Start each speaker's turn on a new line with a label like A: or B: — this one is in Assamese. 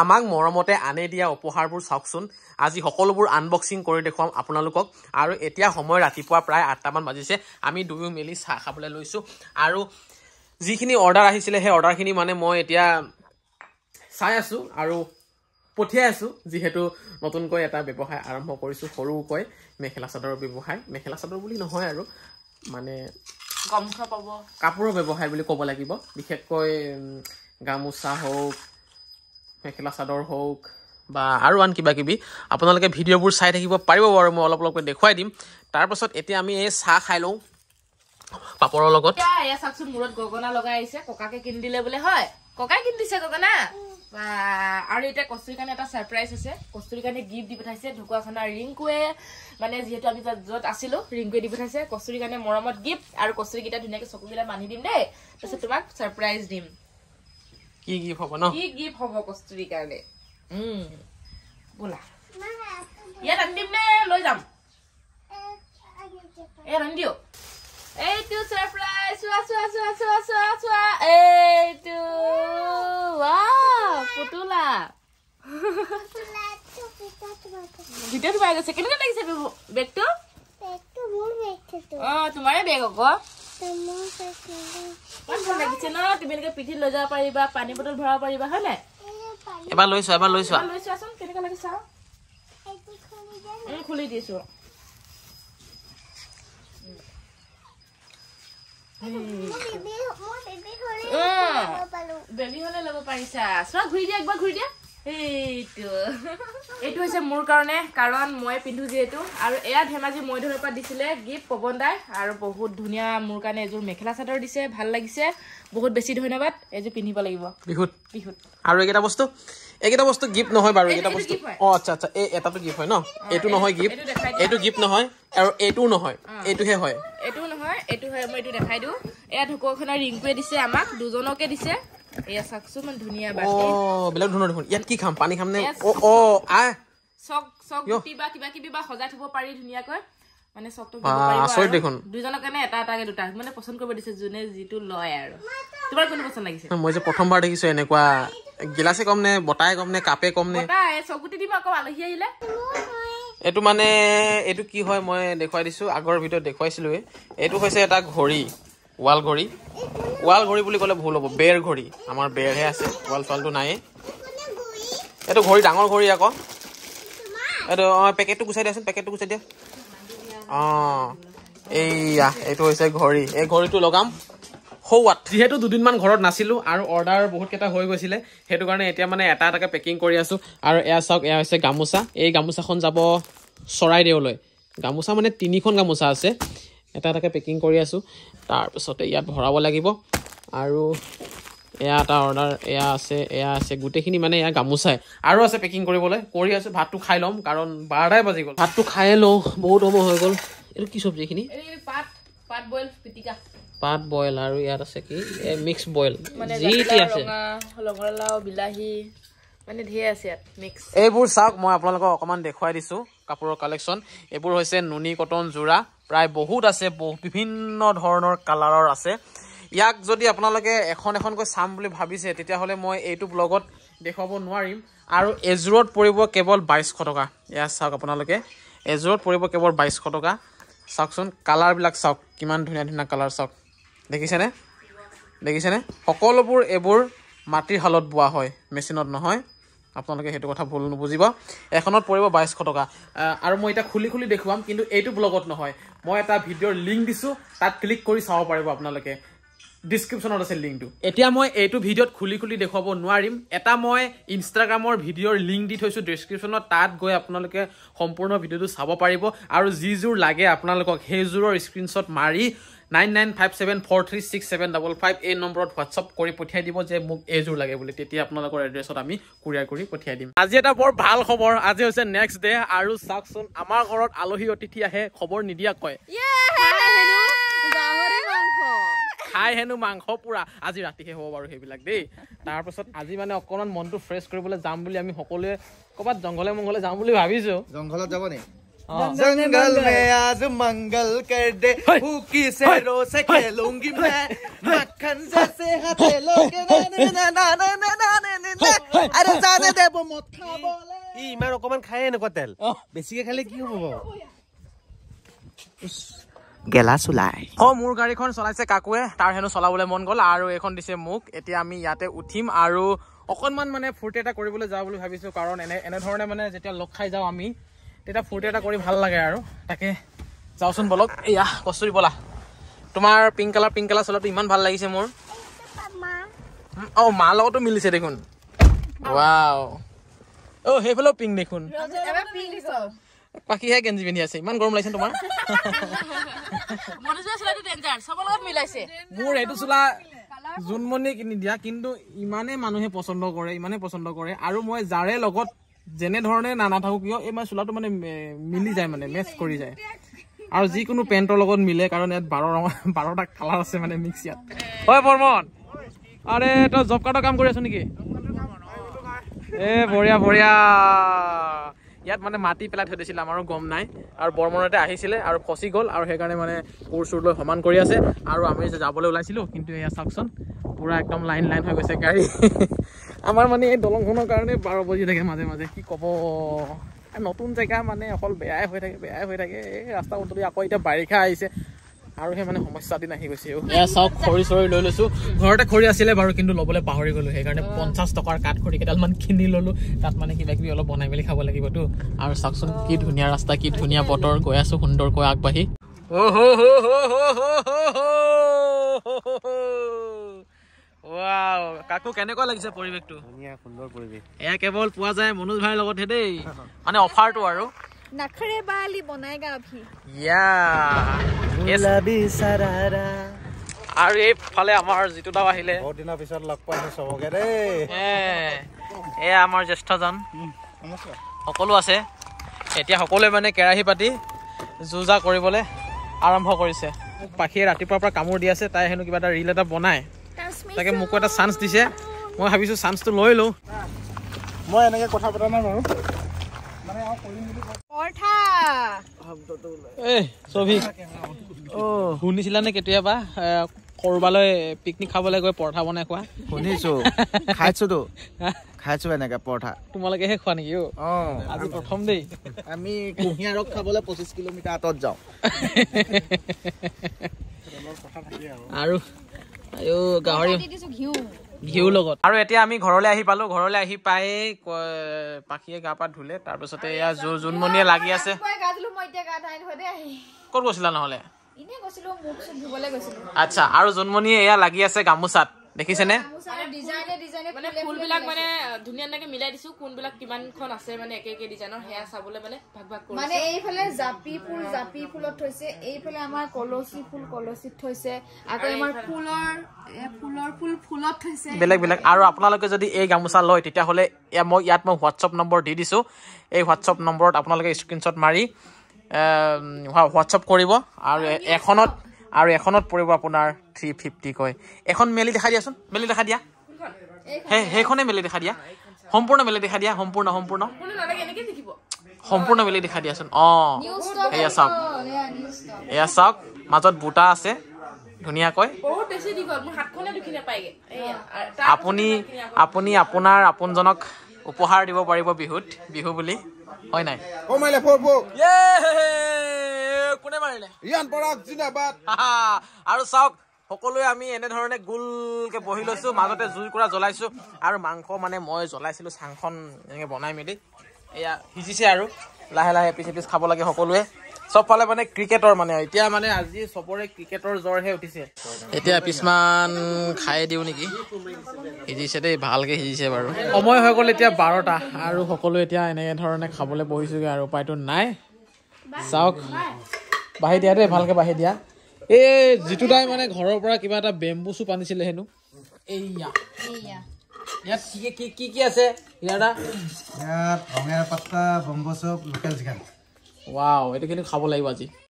A: আমাক মৰমতে আনে দিয়া উপহাৰবোৰ চাওকচোন আজি সকলোবোৰ আনবক্সিং কৰি দেখুৱাম আপোনালোকক আৰু এতিয়া সময় ৰাতিপুৱা প্ৰায় আঠটামান বাজিছে আমি দুয়ো মিলি চাহ খাবলৈ লৈছোঁ আৰু যিখিনি অৰ্ডাৰ আহিছিলে সেই অৰ্ডাৰখিনি মানে মই এতিয়া চাই আছোঁ আৰু পঠিয়াই আছোঁ যিহেতু নতুনকৈ এটা ব্যৱসায় আৰম্ভ কৰিছোঁ সৰুকৈ মেখেলা চাদৰৰ ব্যৱসায় মেখেলা চাদৰ বুলি নহয় আৰু মানে গামোচা পাব কাপোৰৰ ব্যৱসায় বুলি ক'ব লাগিব বিশেষকৈ গামোচা হওক মেখেলা চাদৰ হওক বা আৰু আন কিবাকিবি আপোনালোকে ভিডিঅ'বোৰ চাই থাকিব পাৰিব বাৰু মই অলপ অলপকৈ দেখুৱাই দিম তাৰপাছত এতিয়া আমি এই চাহ খাই লওঁ পাপৰৰ লগত
B: মূৰত গগনা লগাই আহিছে ককাকে কিনি দিলে বোলে হয় ককাই কিনি দিছে গগনা আৰু এতিয়া কস্তুৰিকানি এটা ছাৰপ্ৰাইজ আছে কস্তুৰিকানি গিফ্ট দি পঠাইছে ঢুকুৱাখানাৰ ৰিংকুৱে মানে যিহেতু আমি য'ত আছিলোঁ ৰিংকুৱে দি পঠাইছে কাৰণে মৰমত গিফ্ট আৰু কস্তুৰিকেইটা ধুনীয়াকৈ চকুকেইটা বান্ধি দিম দেই তাৰপিছত তোমাক ছাৰপ্ৰাইজ দিম
A: কি গিফট হব ন কি
B: গিফট হব কস্তুরি কারণে উম বলা ইয়া রান্দিম নে লৈ যাম এ রান্দিও এই টু সারপ্রাইজ সুয়া সুয়া সুয়া সুয়া সুয়া সুয়া এই টু ওয়া পুতুলা ভিডিওটো পাই গৈছে কেনেকুৱা লাগিছে বেগটো
A: বেগটো মোৰ
B: বেগ অ তোমাৰে বেগ আকৌ লাগিছে ন তুমি এনেকে পিঠিত লৈ যাব পাৰিবা পানী বটল ভৰাব পাৰিবা হয় নাই
A: এবাৰ লৈছো এবাৰ লৈছো
B: লৈছোচোন কেনেকুৱা লাগিছা খুলি দিছো বেবী হলে ল'ব পাৰিছা চোৱা ঘূৰি দিয়া একবাৰ ঘূৰি দিয়া এইটো হৈছে মোৰ কাৰণে কাৰণ মই পিন্ধো যিহেতু আৰু এয়া ধেমাজি মৈধৰ পৰা দিছিলে গিফ্ট পৱন দাই আৰু বহুত ধুনীয়া মোৰ কাৰণে এযোৰ মেখেলা চাদৰ দিছে ভাল লাগিছে বহুত বেছি ধন্যবাদ এযোৰ পিন্ধিব লাগিব বিহুত বিহুত
A: আৰু এইকেইটা বস্তু এইকেইটা বস্তু গিফ্ট নহয় বাৰু এইকেইটা বস্তু অ আচ্ছা আচ্ছা এই এটাটো গিফ্ট হয় ন এইটো নহয় গিফ্ট এইটো গিফ্ট নহয় আৰু এইটো নহয় এইটোহে হয়
B: এইটো নহয় এইটো হয় মই এইটো দেখাই দিওঁ এয়া ঢকুৱাখানৰ ৰিংকুৱে দিছে আমাক দুজনকে দিছে বেলেগ
A: ধৰণৰ দেখোন ইয়াত কি খাম পানী খাম নে মই যে প্ৰথমবাৰ দেখিছো এনেকুৱা গিলাচে কম নে বটায়ে কম নে কাপে কম নে আলহী আহিলে এইটো মানে এইটো কি হয় মই দেখুৱাই দিছো আগৰ ভিতৰত দেখুৱাইছিলোৱে এইটো হৈছে এটা ঘড়ী ৱাল ঘড়ী ৱাল ঘড়ী বুলি ক'লে ভুল হ'ব বেৰ ঘড়ী আমাৰ বেৰহে আছে ৱাল চোৱালটো নায়েই এইটো ঘড়ী ডাঙৰ ঘড়ী আকৌ এইটো অঁ পেকেটটো গুচাই দিয়াচোন পেকেটটো গুচাই দিয়া অঁ এইয়া এইটো হৈছে ঘড়ী এই ঘড়ীটো লগাম সৌৱাত যিহেতু দুদিনমান ঘৰত নাছিলোঁ আৰু অৰ্ডাৰ বহুতকেইটা হৈ গৈছিলে সেইটো কাৰণে এতিয়া মানে এটা এটাকৈ পেকিং কৰি আছোঁ আৰু এয়া চাওক এয়া হৈছে গামোচা এই গামোচাখন যাব চৰাইদেউলৈ গামোচা মানে তিনিখন গামোচা আছে এটা এটাকৈ পেকিং কৰি আছোঁ তাৰপিছতে ইয়াত ভৰাব লাগিব আৰু এয়া এটা অৰ্ডাৰ এয়া আছে এয়া আছে গোটেইখিনি মানে এয়া গামোচাই আৰু আছে পেকিং কৰিবলৈ কৰি আছোঁ ভাতটো খাই ল'ম কাৰণ বাৰটাই বাজি গ'ল ভাতটো খাই লওঁ বহুত সময় হৈ গ'ল এইটো কি চব্জি এইখিনি পাত বইল আৰু ইয়াত আছে কি মিক্স বইল যি টি আছে এইবোৰ চাওক মই আপোনালোকক অকণমান দেখুৱাই দিছোঁ কাপোৰৰ কালেকশ্যন এইবোৰ হৈছে নুনি কটন যোৰা প্ৰায় বহুত আছে বিভিন্ন ধৰণৰ কালাৰৰ আছে ইয়াক যদি আপোনালোকে এখন এখনকৈ চাম বুলি ভাবিছে তেতিয়াহ'লে মই এইটো ব্লগত দেখুৱাব নোৱাৰিম আৰু এযোৰত পৰিব কেৱল বাইছশ টকা ইয়াত চাওক আপোনালোকে এযোৰত পৰিব কেৱল বাইছশ টকা চাওকচোন কালাৰবিলাক চাওক কিমান ধুনীয়া ধুনীয়া কালাৰ চাওক দেখিছেনে দেখিছেনে সকলোবোৰ এইবোৰ মাটিৰ শালত বোৱা হয় মেচিনত নহয় আপোনালোকে সেইটো কথা ভুল নুবুজিব এখনত পৰিব বাইছশ টকা আৰু মই এতিয়া খুলি খুলি দেখুৱাম কিন্তু এইটো ব্লগত নহয় মই এটা ভিডিঅ'ৰ লিংক দিছোঁ তাত ক্লিক কৰি চাব পাৰিব আপোনালোকে ডিছক্ৰিপশ্যনত আছে লিংকটো এতিয়া মই এইটো ভিডিঅ'ত খুলি খুলি দেখুৱাব নোৱাৰিম এটা মই ইনষ্টাগ্ৰামৰ ভিডিঅ'ৰ লিংক দি থৈছোঁ ডিছক্ৰিপশ্যনত তাত গৈ আপোনালোকে সম্পূৰ্ণ ভিডিঅ'টো চাব পাৰিব আৰু যিযোৰ লাগে আপোনালোকক সেইযোৰৰ স্ক্ৰীণশ্বট মাৰি nine nine five seven four three six seven double five এই নম্বৰত হোৱাটছআপ কৰি পঠিয়াই দিব যে মোক এইযোৰ লাগে বুলি তেতিয়া আপোনালোকৰ এড্ৰেছত আমি কুৰিয়াৰ কৰি পঠিয়াই দিম আজি এটা বৰ ভাল খবৰ আজি হৈছে নেক্সট ডে আৰু চাওকচোন আমাৰ ঘৰত আলহী অতিথি আহে খবৰ নিদিয়া কয় খাই হেনো মাংস পুৰা আজি ৰাতিহে হ'ব বাৰু সেইবিলাক দেই তাৰপাছত আজি মানে অকণমান মনটো ফ্ৰেছ কৰিবলৈ যাম বুলি আমি সকলোৱে ক'ৰবাত জংঘলে মংঘলে যাম বুলি ভাবিছোঁ জংঘলত যাব নেকি जंगल में आज मंगल कर दे फूकी से रो से खेलूंगी मैं मक्खन जैसे अरे जाने दे वो मत बोले ई मैं रोकमन खाए ने को तेल बेसी के खाले की होबो
B: গেলা চলাই
A: অঁ মোৰ গাড়ীখন চলাইছে কাকোৱে তাৰ হেনো চলাবলৈ মন গ'ল আৰু এইখন দিছে মোক এতিয়া আমি ইয়াতে উঠিম আৰু অকণমান মানে ফূৰ্তি এটা কৰিবলৈ যাওঁ বুলি ভাবিছোঁ কাৰণ এনে এনেধৰণে মানে যেতিয়া লগ খাই যাওঁ আমি তেতিয়া ফূৰ্তি এটা কৰি ভাল লাগে আৰু তাকে যাওঁচোন বলক এয়া কষ্ট দিব লা তোমাৰ পিংক কালাৰ পিংক কালাৰ চলাটো ইমান ভাল লাগিছে মোৰ অ মাৰ লগতো মিলিছে দেখোন অ সেইফালেও পিংক দেখোন পাখিহে গেঞ্জি পিন্ধি আছে ইমান গৰম লাগিছে তোমাৰ মোৰ এইটো চোলা জোনমণিয়ে কিনি দিয়া কিন্তু ইমানেই মানুহে পচন্দ কৰে ইমানেই পচন্দ কৰে আৰু মই যাৰে লগত যেনে ধৰণে নানা থাকো কিয় এই মানে চোলাটো মানে মিলি যায় মানে মেচ কৰি যায় আৰু যিকোনো পেণ্টৰ লগত মিলে কাৰণ ইয়াত বাৰ ৰঙ বাৰটা কালাৰ আছে মানে মিক্স ইয়াত হয় বৰ্মন আৰে তই জব কাৰ্ডৰ কাম কৰি আছ নেকি এ বঢ়িয়া বঢ়িয়া ইয়াত মানে মাটি পেলাই থৈ দিছিলে আমাৰো গম নাই আৰু বৰ্মনতে আহিছিলে আৰু ফচি গ'ল আৰু সেইকাৰণে মানে কোৰ চোৰ লৈ সমান কৰি আছে আৰু আমি যাবলৈ ওলাইছিলোঁ কিন্তু এয়া চাওকচোন পুৰা একদম লাইন লাইন হৈ গৈছে গাড়ী আমাৰ মানে এই দলংখনৰ কাৰণে বাৰ বজি থাকে মাজে মাজে কি ক'ব নতুন জেগা মানে অকল বেয়াই হৈ থাকে বেয়াই হৈ থাকে এই ৰাস্তা পদূলি আকৌ এতিয়া বাৰিষা আহিছে আৰু সেই মানে সমস্যা দিন আহি গৈছে এয়া চাওক খৰি চৰি লৈ লৈছো ঘৰতে খৰি আছিলে বাৰু কিন্তু লবলৈ পাহৰি গলো সেইকাৰণে পঞ্চাছ টকাৰ কাঠ খৰি কেইডালমান কিনি ললো তাত মানে কিবা কিবি অলপ বনাই মেলি খাব লাগিবতো আৰু চাওকচোন কি ধুনীয়া ৰাস্তা কি ধুনীয়া বতৰ গৈ আছো সুন্দৰকৈ আগবাঢ়ি অ' হ' হ' হ' হ' হ' হ' তো কেনেকুৱা লাগিছে পৰিবেক্তু এয়া কেবল পোয়া যায় মনোজ ভাইৰ লগত হেদেই মানে অফাৰ আৰু আৰু এই আমাৰ জিতু দাও আহিলে আমাৰ জ্যেষ্ঠজন সকলো আছে এতিয়া সকলোৱে মানে কেৰাহী পাতি যুঁজা কৰিবলৈ আৰম্ভ কৰিছে পাখিয়ে ৰাতিপুৱাৰ পৰা কামোৰ দি আছে তাই হেনো কিবা এটা ৰিল এটা বনায় তাকে মোকো এটা চান্স দিছে মই ভাবিছো চান্সটো লৈ লওঁ মই এনেকে কথা পতা নাই বাৰু শুনিছিলা নে কেতিয়াবা কৰবালৈ পিকনিক খাবলৈ গৈ পৰঠা বনাই খোৱা শুনিছো খাইছো খাইছো এনেকে পৰঠা তোমালোকে খোৱা নেকি অ আজি প্ৰথম দেই আমি কুঁহিয়াৰক খাবলৈ পঁচিছ কিলোমিটাৰ আঁতৰত যাওঁ আৰু গাহৰি ঘিউ লগত আৰু এতিয়া আমি ঘৰলৈ আহি পালো ঘৰলৈ আহি পাই পাখিয়ে গা পা ধুলে তাৰ পিছতে ইয়া লাগি আছে কত গৈছিলা নহলে আচ্ছা আৰু জোনমণিয়ে এয়া লাগি আছে গামোচাত দেখিছেনে
B: বেলেগ বেলেগ
A: আৰু আপোনালোকে যদি এই গামোচা লয় তেতিয়াহ'লে মই ইয়াত মই হোৱাটছএপ নম্বৰ দি দিছো এই হোৱাটছএপ নম্বৰত আপোনালোকে স্ক্ৰীনশ্বট মাৰি হোৱাটছএপ কৰিব আৰু এখনত আৰু এখনত পৰিব আপোনাৰ থ্ৰী ফিফটি কৈ এখন মেলি দেখা দিয়াচোন মেলি দেখা দিয়া সেইখনে মেলি দেখা দিয়া সম্পূৰ্ণ মেলি দেখা দিয়া সম্পূৰ্ণ সম্পূৰ্ণ সম্পূৰ্ণ মেলি দেখা দিয়াচোন অঁ এয়া চাওক এয়া চাওক মাজত বুটা আছে ধুনীয়াকৈ
B: আপুনি আপুনি
A: আপোনাৰ আপোনজনক উপহাৰ দিব পাৰিব বিহুত বিহু বুলি হয় নাই কোনে মাৰিলে ইয়ান পৰাক জিনাবাত আৰু চাওক সকলোৱে আমি এনেধৰণে গোলকে বহি লৈছো মাজতে জুই কৰা জ্বলাইছো আৰু মাংস মানে মই জ্বলাইছিলো চাংখন এনেকে বনাই মেলি এয়া সিজিছে আৰু লাহে লাহে পিছে পিছ খাব লাগে সকলোৱে চবফালে মানে ক্ৰিকেটৰ মানে এতিয়া মানে আজি চবৰে ক্ৰিকেটৰ জ্বৰহে উঠিছে এতিয়া পিছমান খাই দিওঁ নেকি সিজিছে দেই ভালকে সিজিছে বাৰু সময় হৈ গ'ল এতিয়া বাৰটা আৰু সকলোৱে এতিয়া এনেধৰণে খাবলে বহিছোগে আৰু উপায়টো নাই চাওক বাঢ়ি দিয়া দেই ভালকৈ বাঢ়ি দিয়া এই যিটো তাই মানে ঘৰৰ পৰা কিবা এটা বেম্বু চুপ আনিছিলে হেনো এইয়া কি কি আছে খাব লাগিব
B: আজি